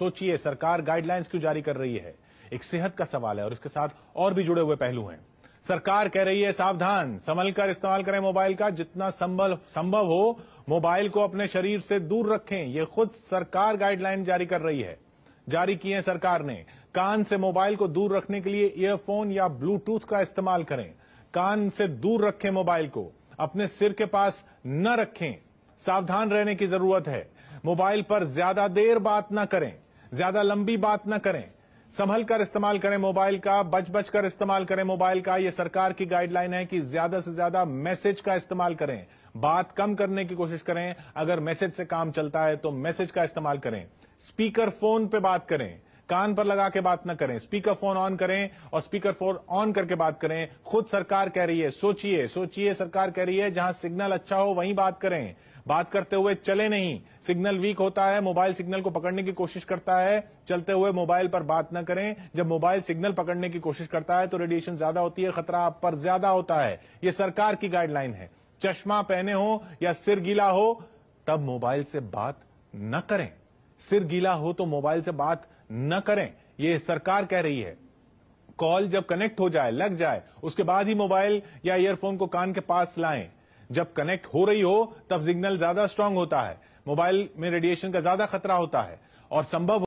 सोचिए सरकार गाइडलाइंस क्यों जारी कर रही है एक सेहत का सवाल है और इसके साथ और भी जुड़े हुए पहलू हैं सरकार कह रही है सावधान संभल कर इस्तेमाल करें मोबाइल का जितना संभव संभव हो मोबाइल को अपने शरीर से दूर रखें यह खुद सरकार गाइडलाइन जारी कर रही है जारी किए सरकार ने कान से मोबाइल को दूर रखने के लिए ईयरफोन या ब्लूटूथ का इस्तेमाल करें कान से दूर रखें मोबाइल को अपने सिर के पास न रखें सावधान रहने की जरूरत है मोबाइल पर ज्यादा देर बात ना करें ज्यादा लंबी बात ना करें संभल कर इस्तेमाल करें मोबाइल का बच बच कर इस्तेमाल करें मोबाइल का यह सरकार की गाइडलाइन है कि ज्यादा से ज्यादा मैसेज का इस्तेमाल करें बात कम करने की कोशिश करें अगर मैसेज से काम चलता है तो मैसेज का इस्तेमाल करें स्पीकर फोन पे बात करें कान पर लगा के बात न करें स्पीकर फोन ऑन करें और स्पीकर फोन ऑन करके बात करें खुद सरकार कह रही है सोचिए सोचिए सरकार कह रही है जहां सिग्नल अच्छा हो वहीं बात करें बात करते हुए चले नहीं सिग्नल वीक होता है मोबाइल सिग्नल को पकड़ने की कोशिश करता है चलते हुए मोबाइल पर बात न करें जब मोबाइल सिग्नल पकड़ने की कोशिश करता है तो रेडिएशन ज्यादा होती है खतरा आप पर ज्यादा होता है ये सरकार की गाइडलाइन है चश्मा पहने हो या सिर गीला हो तब मोबाइल से बात न करें सिर गीला हो तो मोबाइल से बात न करें ये सरकार कह रही है कॉल जब कनेक्ट हो जाए लग जाए उसके बाद ही मोबाइल या ईयरफोन को कान के पास लाएं जब कनेक्ट हो रही हो तब सिग्नल ज्यादा स्ट्रांग होता है मोबाइल में रेडिएशन का ज्यादा खतरा होता है और संभव